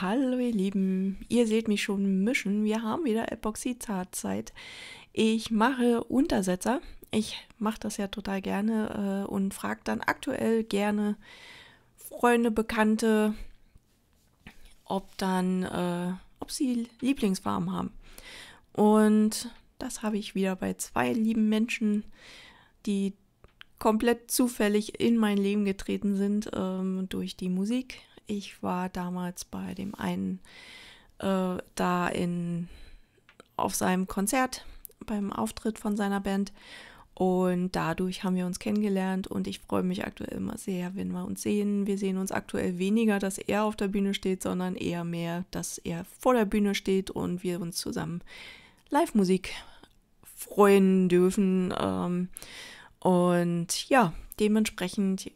Hallo ihr Lieben, ihr seht mich schon mischen. Wir haben wieder Epoxidhartzeit. Ich mache Untersetzer. Ich mache das ja total gerne äh, und frage dann aktuell gerne Freunde, Bekannte, ob dann, äh, ob sie Lieblingsfarben haben. Und das habe ich wieder bei zwei lieben Menschen, die komplett zufällig in mein Leben getreten sind ähm, durch die Musik ich war damals bei dem einen äh, da in, auf seinem Konzert, beim Auftritt von seiner Band. Und dadurch haben wir uns kennengelernt und ich freue mich aktuell immer sehr, wenn wir uns sehen. Wir sehen uns aktuell weniger, dass er auf der Bühne steht, sondern eher mehr, dass er vor der Bühne steht und wir uns zusammen Live-Musik freuen dürfen. Ähm. Und ja, dementsprechend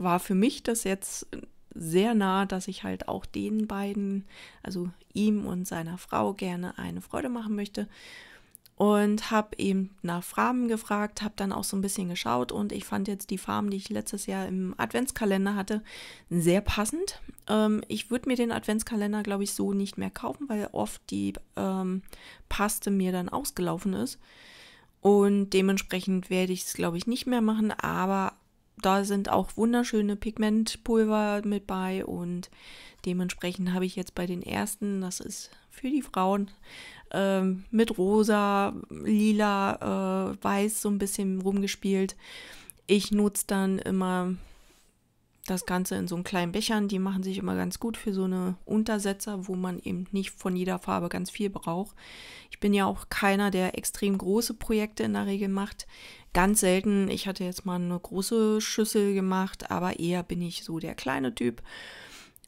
war für mich das jetzt sehr nah, dass ich halt auch den beiden, also ihm und seiner Frau, gerne eine Freude machen möchte. Und habe eben nach Farben gefragt, habe dann auch so ein bisschen geschaut und ich fand jetzt die Farben, die ich letztes Jahr im Adventskalender hatte, sehr passend. Ähm, ich würde mir den Adventskalender, glaube ich, so nicht mehr kaufen, weil oft die ähm, Paste mir dann ausgelaufen ist. Und dementsprechend werde ich es, glaube ich, nicht mehr machen, aber da sind auch wunderschöne Pigmentpulver mit bei und dementsprechend habe ich jetzt bei den ersten, das ist für die Frauen, äh, mit rosa, lila, äh, weiß so ein bisschen rumgespielt. Ich nutze dann immer das Ganze in so einen kleinen Bechern. Die machen sich immer ganz gut für so eine Untersetzer, wo man eben nicht von jeder Farbe ganz viel braucht. Ich bin ja auch keiner, der extrem große Projekte in der Regel macht. Ganz selten. Ich hatte jetzt mal eine große Schüssel gemacht, aber eher bin ich so der kleine Typ.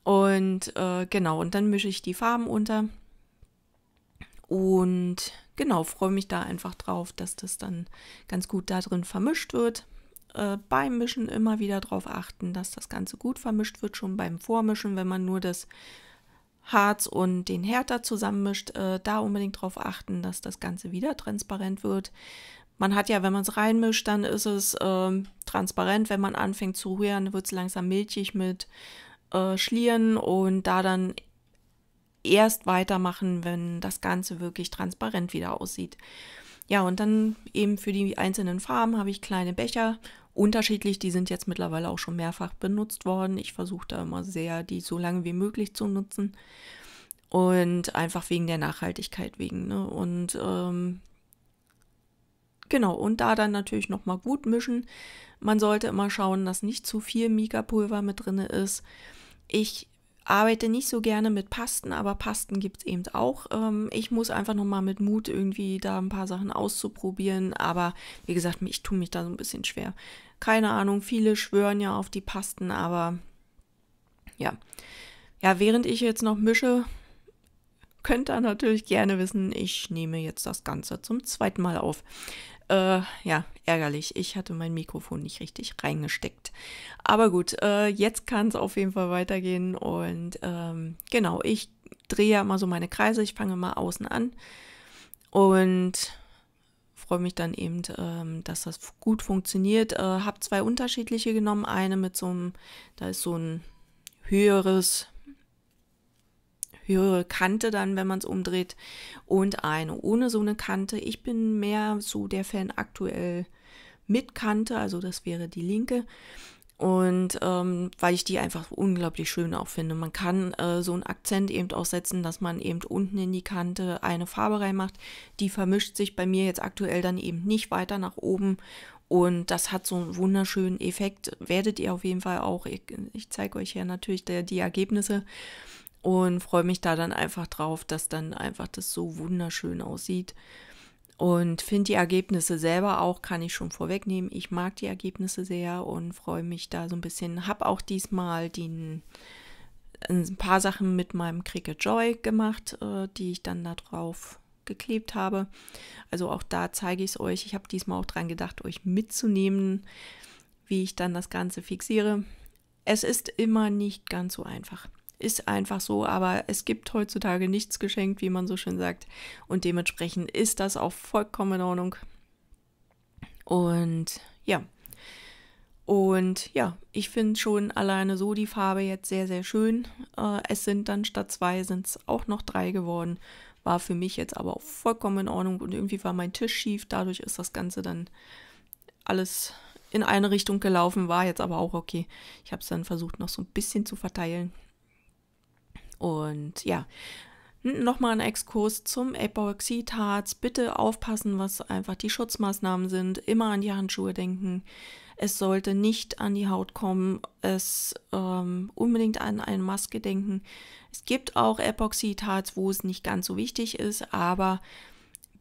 Und äh, genau, und dann mische ich die Farben unter. Und genau, freue mich da einfach drauf, dass das dann ganz gut da drin vermischt wird äh, beim Mischen immer wieder darauf achten, dass das Ganze gut vermischt wird, schon beim Vormischen, wenn man nur das Harz und den Härter zusammenmischt, äh, da unbedingt darauf achten, dass das Ganze wieder transparent wird. Man hat ja, wenn man es reinmischt, dann ist es äh, transparent. Wenn man anfängt zu rühren, wird es langsam milchig mit äh, Schlieren und da dann erst weitermachen, wenn das Ganze wirklich transparent wieder aussieht. Ja, und dann eben für die einzelnen Farben habe ich kleine Becher unterschiedlich. Die sind jetzt mittlerweile auch schon mehrfach benutzt worden. Ich versuche da immer sehr, die so lange wie möglich zu nutzen. Und einfach wegen der Nachhaltigkeit wegen. Ne? Und ähm, genau, und da dann natürlich nochmal gut mischen. Man sollte immer schauen, dass nicht zu viel Mika-Pulver mit drin ist. Ich arbeite nicht so gerne mit Pasten, aber Pasten gibt es eben auch. Ähm, ich muss einfach nochmal mit Mut irgendwie da ein paar Sachen auszuprobieren, aber wie gesagt, ich tue mich da so ein bisschen schwer. Keine Ahnung, viele schwören ja auf die Pasten, aber ja. Ja, während ich jetzt noch mische, könnt ihr natürlich gerne wissen, ich nehme jetzt das Ganze zum zweiten Mal auf äh, ja, ärgerlich. Ich hatte mein Mikrofon nicht richtig reingesteckt. Aber gut, äh, jetzt kann es auf jeden Fall weitergehen. Und ähm, genau, ich drehe ja immer so meine Kreise. Ich fange mal außen an und freue mich dann eben, ähm, dass das gut funktioniert. Äh, habe zwei unterschiedliche genommen. Eine mit so einem, da ist so ein höheres höhere Kante dann, wenn man es umdreht, und eine ohne so eine Kante. Ich bin mehr so der Fan aktuell mit Kante, also das wäre die linke. Und ähm, weil ich die einfach unglaublich schön auch finde. Man kann äh, so einen Akzent eben auch setzen, dass man eben unten in die Kante eine Farbe reinmacht. Die vermischt sich bei mir jetzt aktuell dann eben nicht weiter nach oben. Und das hat so einen wunderschönen Effekt. Werdet ihr auf jeden Fall auch, ich, ich zeige euch ja natürlich der, die Ergebnisse und freue mich da dann einfach drauf, dass dann einfach das so wunderschön aussieht. Und finde die Ergebnisse selber auch, kann ich schon vorwegnehmen. Ich mag die Ergebnisse sehr und freue mich da so ein bisschen. Habe auch diesmal den, äh, ein paar Sachen mit meinem Cricut Joy gemacht, äh, die ich dann da drauf geklebt habe. Also auch da zeige ich es euch. Ich habe diesmal auch dran gedacht, euch mitzunehmen, wie ich dann das Ganze fixiere. Es ist immer nicht ganz so einfach. Ist einfach so, aber es gibt heutzutage nichts geschenkt, wie man so schön sagt. Und dementsprechend ist das auch vollkommen in Ordnung. Und ja. Und ja, ich finde schon alleine so die Farbe jetzt sehr, sehr schön. Äh, es sind dann statt zwei sind es auch noch drei geworden. War für mich jetzt aber auch vollkommen in Ordnung und irgendwie war mein Tisch schief. Dadurch ist das Ganze dann alles in eine Richtung gelaufen, war jetzt aber auch okay. Ich habe es dann versucht noch so ein bisschen zu verteilen. Und ja, Nochmal ein Exkurs zum Epoxidharz. Bitte aufpassen, was einfach die Schutzmaßnahmen sind. Immer an die Handschuhe denken. Es sollte nicht an die Haut kommen. Es ähm, unbedingt an eine Maske denken. Es gibt auch Epoxidharz, wo es nicht ganz so wichtig ist, aber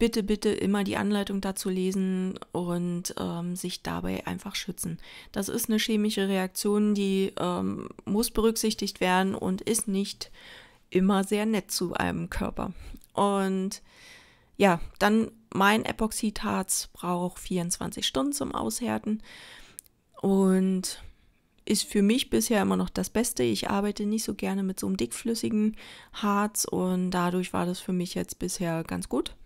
bitte, bitte immer die Anleitung dazu lesen und ähm, sich dabei einfach schützen. Das ist eine chemische Reaktion, die ähm, muss berücksichtigt werden und ist nicht immer sehr nett zu einem Körper. Und ja, dann mein Epoxidharz braucht 24 Stunden zum Aushärten und ist für mich bisher immer noch das Beste. Ich arbeite nicht so gerne mit so einem dickflüssigen Harz und dadurch war das für mich jetzt bisher ganz gut.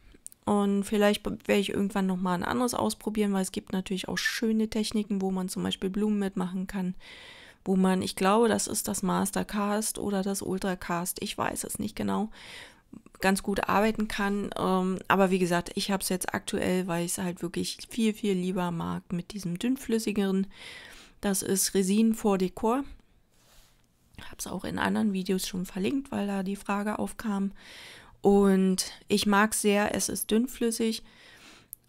Und vielleicht werde ich irgendwann nochmal ein anderes ausprobieren, weil es gibt natürlich auch schöne Techniken, wo man zum Beispiel Blumen mitmachen kann, wo man, ich glaube, das ist das Mastercast oder das Ultracast, ich weiß es nicht genau, ganz gut arbeiten kann. Ähm, aber wie gesagt, ich habe es jetzt aktuell, weil ich es halt wirklich viel, viel lieber mag mit diesem dünnflüssigeren. Das ist Resin vor Dekor. Habe es auch in anderen Videos schon verlinkt, weil da die Frage aufkam. Und ich mag es sehr, es ist dünnflüssig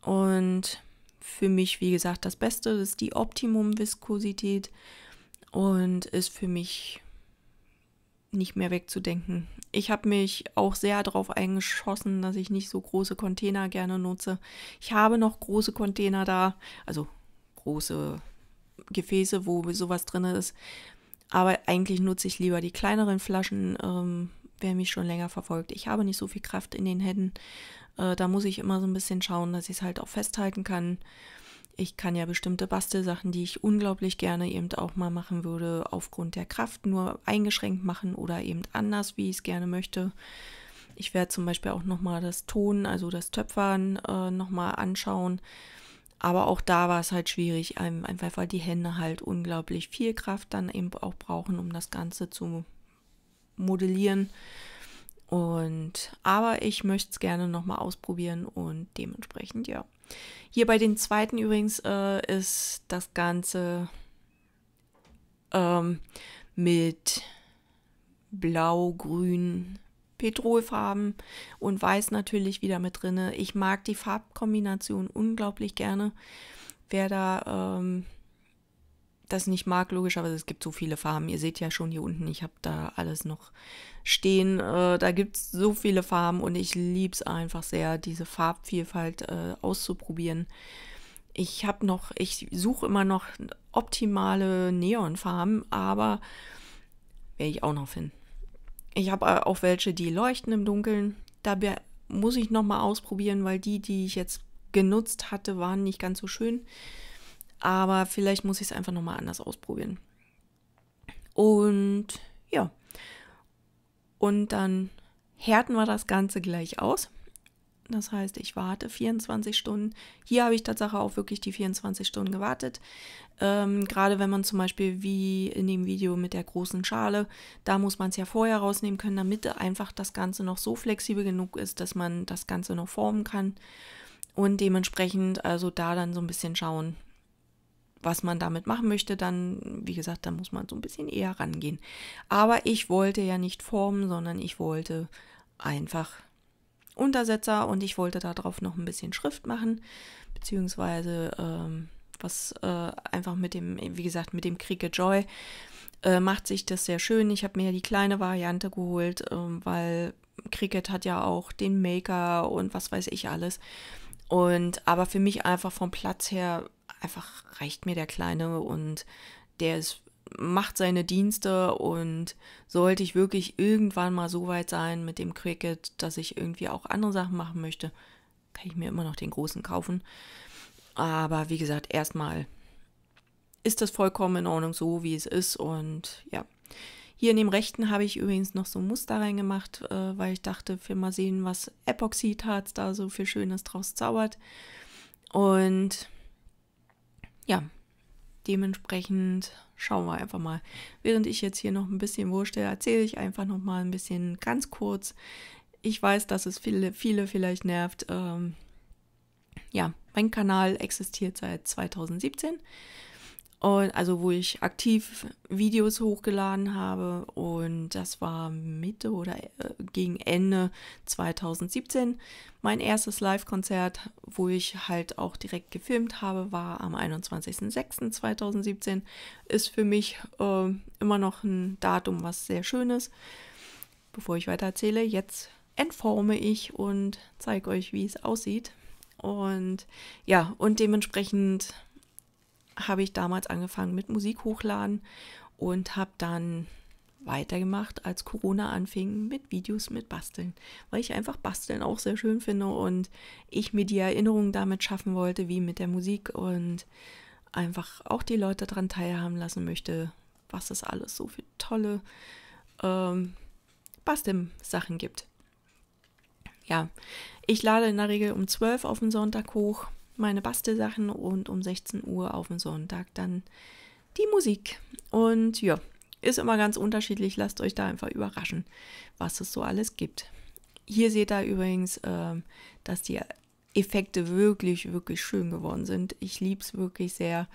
und für mich, wie gesagt, das Beste das ist die Optimum-Viskosität und ist für mich nicht mehr wegzudenken. Ich habe mich auch sehr darauf eingeschossen, dass ich nicht so große Container gerne nutze. Ich habe noch große Container da, also große Gefäße, wo sowas drin ist. Aber eigentlich nutze ich lieber die kleineren Flaschen, ähm, wer mich schon länger verfolgt, ich habe nicht so viel Kraft in den Händen. Äh, da muss ich immer so ein bisschen schauen, dass ich es halt auch festhalten kann. Ich kann ja bestimmte Bastelsachen, die ich unglaublich gerne eben auch mal machen würde, aufgrund der Kraft nur eingeschränkt machen oder eben anders, wie ich es gerne möchte. Ich werde zum Beispiel auch nochmal das Ton, also das Töpfern äh, nochmal anschauen. Aber auch da war es halt schwierig, einfach weil die Hände halt unglaublich viel Kraft dann eben auch brauchen, um das Ganze zu modellieren. Und aber ich möchte es gerne nochmal ausprobieren und dementsprechend ja. Hier bei den zweiten übrigens äh, ist das Ganze ähm, mit Blau, Grün, Petrolfarben und Weiß natürlich wieder mit drinne. Ich mag die Farbkombination unglaublich gerne. Wer da ähm, das nicht mag, logischerweise. Es gibt so viele Farben. Ihr seht ja schon hier unten, ich habe da alles noch stehen. Äh, da gibt es so viele Farben und ich liebe es einfach sehr, diese Farbvielfalt äh, auszuprobieren. Ich habe noch, ich suche immer noch optimale Neonfarben, aber werde ich auch noch finden. Ich habe äh, auch welche, die leuchten im Dunkeln. Da muss ich nochmal ausprobieren, weil die, die ich jetzt genutzt hatte, waren nicht ganz so schön. Aber vielleicht muss ich es einfach nochmal anders ausprobieren. Und ja. Und dann härten wir das Ganze gleich aus. Das heißt, ich warte 24 Stunden. Hier habe ich tatsächlich auch wirklich die 24 Stunden gewartet. Ähm, gerade wenn man zum Beispiel wie in dem Video mit der großen Schale, da muss man es ja vorher rausnehmen können, damit einfach das Ganze noch so flexibel genug ist, dass man das Ganze noch formen kann. Und dementsprechend also da dann so ein bisschen schauen, was man damit machen möchte, dann, wie gesagt, da muss man so ein bisschen eher rangehen. Aber ich wollte ja nicht formen, sondern ich wollte einfach Untersetzer und ich wollte darauf noch ein bisschen Schrift machen, beziehungsweise ähm, was äh, einfach mit dem, wie gesagt, mit dem Kriege Joy äh, macht sich das sehr schön. Ich habe mir ja die kleine Variante geholt, äh, weil Cricket hat ja auch den Maker und was weiß ich alles. Und aber für mich einfach vom Platz her einfach reicht mir der Kleine und der ist, macht seine Dienste und sollte ich wirklich irgendwann mal so weit sein mit dem Cricket, dass ich irgendwie auch andere Sachen machen möchte, kann ich mir immer noch den großen kaufen. Aber wie gesagt, erstmal ist das vollkommen in Ordnung so, wie es ist und ja. Hier in dem rechten habe ich übrigens noch so ein Muster reingemacht, äh, weil ich dachte, wir mal sehen, was Epoxidharz da so viel Schönes draus zaubert. Und ja, dementsprechend schauen wir einfach mal. Während ich jetzt hier noch ein bisschen wurschtel, erzähle ich einfach noch mal ein bisschen ganz kurz. Ich weiß, dass es viele, viele vielleicht nervt. Ähm, ja, mein Kanal existiert seit 2017 und also wo ich aktiv Videos hochgeladen habe und das war Mitte oder äh, gegen Ende 2017. Mein erstes Live-Konzert, wo ich halt auch direkt gefilmt habe, war am 21.06.2017. Ist für mich äh, immer noch ein Datum, was sehr schön ist. Bevor ich weiter erzähle, jetzt entforme ich und zeige euch, wie es aussieht. Und ja, und dementsprechend habe ich damals angefangen mit Musik hochladen und habe dann weitergemacht, als Corona anfing, mit Videos mit Basteln, weil ich einfach Basteln auch sehr schön finde und ich mir die Erinnerungen damit schaffen wollte, wie mit der Musik und einfach auch die Leute daran teilhaben lassen möchte, was es alles so für tolle ähm, Bastelsachen gibt. Ja, ich lade in der Regel um 12 auf den Sonntag hoch meine Bastelsachen und um 16 Uhr auf dem Sonntag dann die Musik. Und ja, ist immer ganz unterschiedlich. Lasst euch da einfach überraschen, was es so alles gibt. Hier seht ihr übrigens, äh, dass die Effekte wirklich, wirklich schön geworden sind. Ich liebe es wirklich sehr.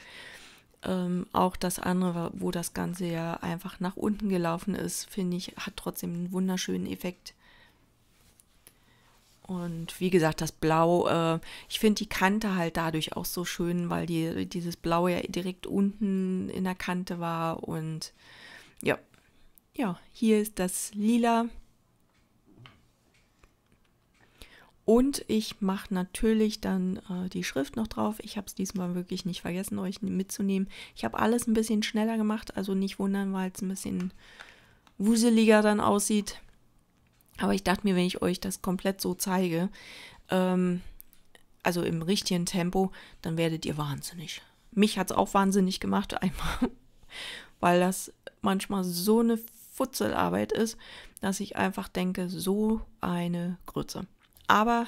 Ähm, auch das andere, wo das Ganze ja einfach nach unten gelaufen ist, finde ich, hat trotzdem einen wunderschönen Effekt. Und wie gesagt, das Blau, äh, ich finde die Kante halt dadurch auch so schön, weil die, dieses Blau ja direkt unten in der Kante war. Und ja, ja, hier ist das Lila. Und ich mache natürlich dann äh, die Schrift noch drauf. Ich habe es diesmal wirklich nicht vergessen, euch mitzunehmen. Ich habe alles ein bisschen schneller gemacht, also nicht wundern, weil es ein bisschen wuseliger dann aussieht. Aber ich dachte mir, wenn ich euch das komplett so zeige, ähm, also im richtigen Tempo, dann werdet ihr wahnsinnig. Mich hat es auch wahnsinnig gemacht einmal, weil das manchmal so eine Futzelarbeit ist, dass ich einfach denke, so eine Grütze. Aber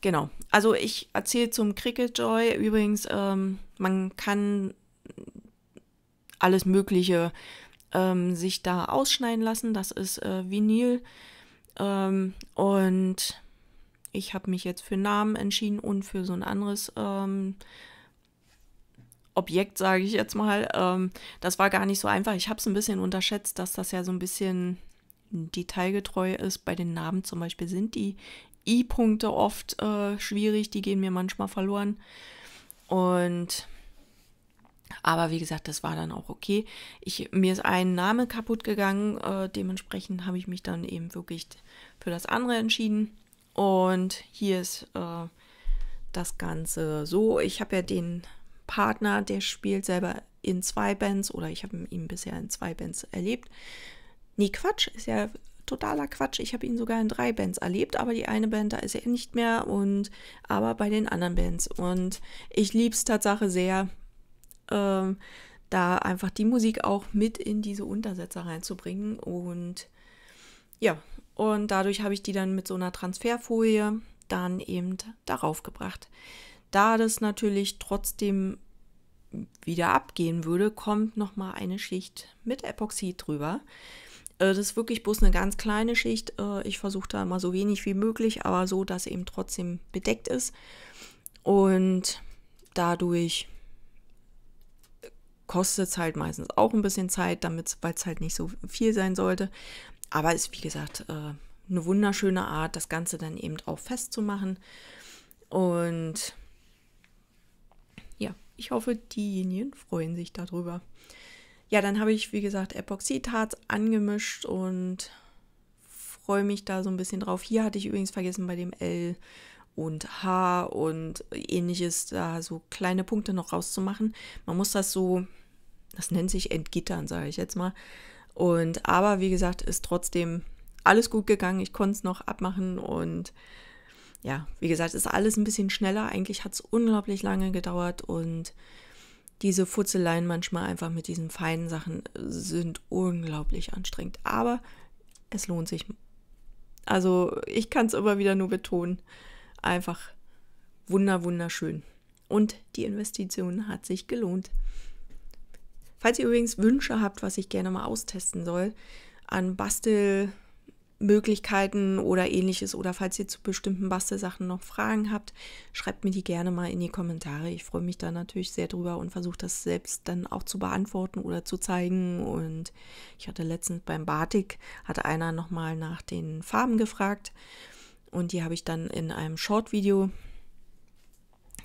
genau, also ich erzähle zum Cricket Joy übrigens, ähm, man kann alles Mögliche ähm, sich da ausschneiden lassen. Das ist äh, Vinyl. Ähm, und ich habe mich jetzt für Namen entschieden und für so ein anderes ähm, Objekt, sage ich jetzt mal. Ähm, das war gar nicht so einfach. Ich habe es ein bisschen unterschätzt, dass das ja so ein bisschen detailgetreu ist. Bei den Namen zum Beispiel sind die I-Punkte oft äh, schwierig, die gehen mir manchmal verloren. Und aber wie gesagt, das war dann auch okay. Ich, mir ist ein Name kaputt gegangen. Äh, dementsprechend habe ich mich dann eben wirklich für das andere entschieden. Und hier ist äh, das Ganze so. Ich habe ja den Partner, der spielt selber in zwei Bands oder ich habe ihn bisher in zwei Bands erlebt. Nee, Quatsch, ist ja totaler Quatsch. Ich habe ihn sogar in drei Bands erlebt, aber die eine Band, da ist er nicht mehr und aber bei den anderen Bands. Und ich liebe es Tatsache sehr, ähm, da einfach die Musik auch mit in diese Untersetzer reinzubringen. Und ja, und dadurch habe ich die dann mit so einer Transferfolie dann eben darauf gebracht. Da das natürlich trotzdem wieder abgehen würde, kommt nochmal eine Schicht mit Epoxid drüber. Äh, das ist wirklich bloß eine ganz kleine Schicht. Äh, ich versuche da mal so wenig wie möglich, aber so, dass eben trotzdem bedeckt ist. Und dadurch kostet es halt meistens auch ein bisschen Zeit, damit weil es halt nicht so viel sein sollte. Aber ist wie gesagt äh, eine wunderschöne Art, das Ganze dann eben auch festzumachen. Und ja, ich hoffe, diejenigen freuen sich darüber. Ja, dann habe ich, wie gesagt, Epoxidharz angemischt und freue mich da so ein bisschen drauf. Hier hatte ich übrigens vergessen, bei dem L und Haar und ähnliches, da so kleine Punkte noch rauszumachen. Man muss das so, das nennt sich entgittern, sage ich jetzt mal. Und aber wie gesagt, ist trotzdem alles gut gegangen. Ich konnte es noch abmachen und ja, wie gesagt, ist alles ein bisschen schneller. Eigentlich hat es unglaublich lange gedauert und diese Futzeleien manchmal einfach mit diesen feinen Sachen sind unglaublich anstrengend. Aber es lohnt sich. Also ich kann es immer wieder nur betonen einfach wunder, wunderschön. Und die Investition hat sich gelohnt. Falls ihr übrigens Wünsche habt, was ich gerne mal austesten soll, an Bastelmöglichkeiten oder ähnliches, oder falls ihr zu bestimmten Bastelsachen noch Fragen habt, schreibt mir die gerne mal in die Kommentare. Ich freue mich da natürlich sehr drüber und versuche das selbst dann auch zu beantworten oder zu zeigen. Und ich hatte letztens beim Batik, hatte einer nochmal nach den Farben gefragt. Und die habe ich dann in einem Short-Video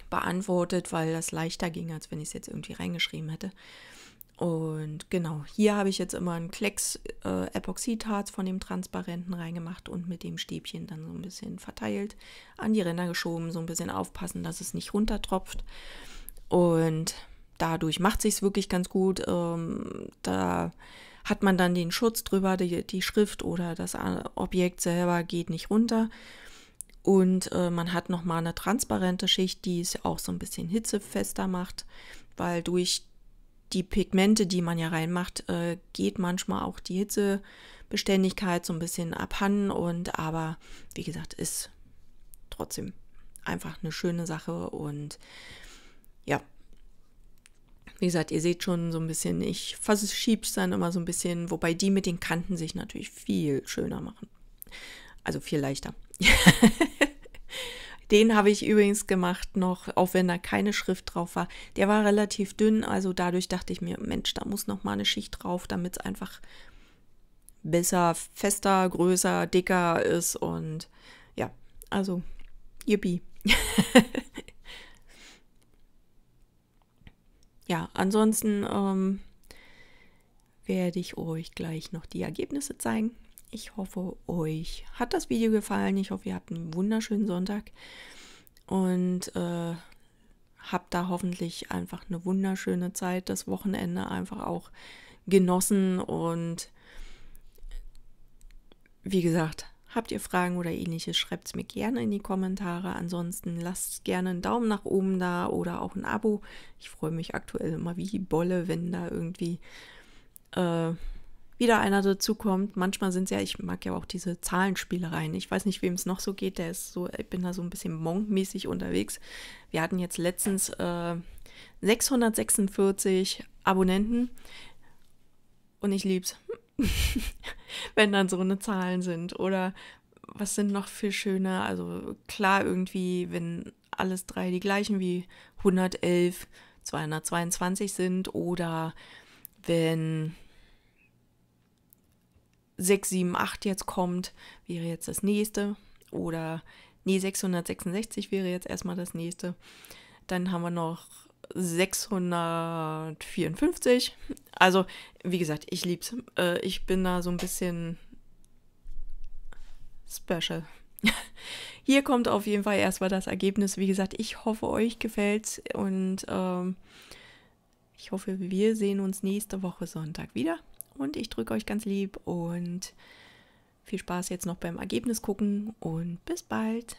beantwortet, weil das leichter ging, als wenn ich es jetzt irgendwie reingeschrieben hätte. Und genau, hier habe ich jetzt immer einen Klecks äh, Epoxidharz von dem Transparenten reingemacht und mit dem Stäbchen dann so ein bisschen verteilt, an die Ränder geschoben, so ein bisschen aufpassen, dass es nicht runtertropft. Und dadurch macht sich es wirklich ganz gut. Ähm, da hat man dann den Schutz drüber, die, die Schrift oder das Objekt selber geht nicht runter. Und äh, man hat nochmal eine transparente Schicht, die es auch so ein bisschen hitzefester macht, weil durch die Pigmente, die man ja reinmacht, äh, geht manchmal auch die Hitzebeständigkeit so ein bisschen abhanden. Und aber, wie gesagt, ist trotzdem einfach eine schöne Sache und ja, wie gesagt, ihr seht schon so ein bisschen, ich verschiebe es dann immer so ein bisschen, wobei die mit den Kanten sich natürlich viel schöner machen. Also viel leichter. Den habe ich übrigens gemacht noch, auch wenn da keine Schrift drauf war. Der war relativ dünn, also dadurch dachte ich mir, Mensch, da muss noch mal eine Schicht drauf, damit es einfach besser, fester, größer, dicker ist und ja, also yippie. ja, ansonsten ähm, werde ich euch gleich noch die Ergebnisse zeigen. Ich hoffe, euch hat das Video gefallen. Ich hoffe, ihr habt einen wunderschönen Sonntag und äh, habt da hoffentlich einfach eine wunderschöne Zeit, das Wochenende einfach auch genossen und wie gesagt, Habt ihr Fragen oder ähnliches, schreibt es mir gerne in die Kommentare. Ansonsten lasst gerne einen Daumen nach oben da oder auch ein Abo. Ich freue mich aktuell immer wie Bolle, wenn da irgendwie äh, wieder einer dazukommt. Manchmal sind es ja, ich mag ja auch diese Zahlenspielereien. Ich weiß nicht, wem es noch so geht. Der ist so, ich bin da so ein bisschen monk-mäßig unterwegs. Wir hatten jetzt letztens äh, 646 Abonnenten und ich liebe lieb's. wenn dann so eine Zahlen sind. Oder was sind noch viel schöner? Also klar, irgendwie, wenn alles drei die gleichen wie 111, 222 sind oder wenn 6, 7, 8 jetzt kommt, wäre jetzt das nächste oder nee, 666 wäre jetzt erstmal das nächste. Dann haben wir noch 654. Also, wie gesagt, ich lieb's. Äh, ich bin da so ein bisschen special. Hier kommt auf jeden Fall erstmal das Ergebnis. Wie gesagt, ich hoffe, euch gefällt's und ähm, ich hoffe, wir sehen uns nächste Woche Sonntag wieder. Und ich drücke euch ganz lieb und viel Spaß jetzt noch beim Ergebnis gucken und bis bald.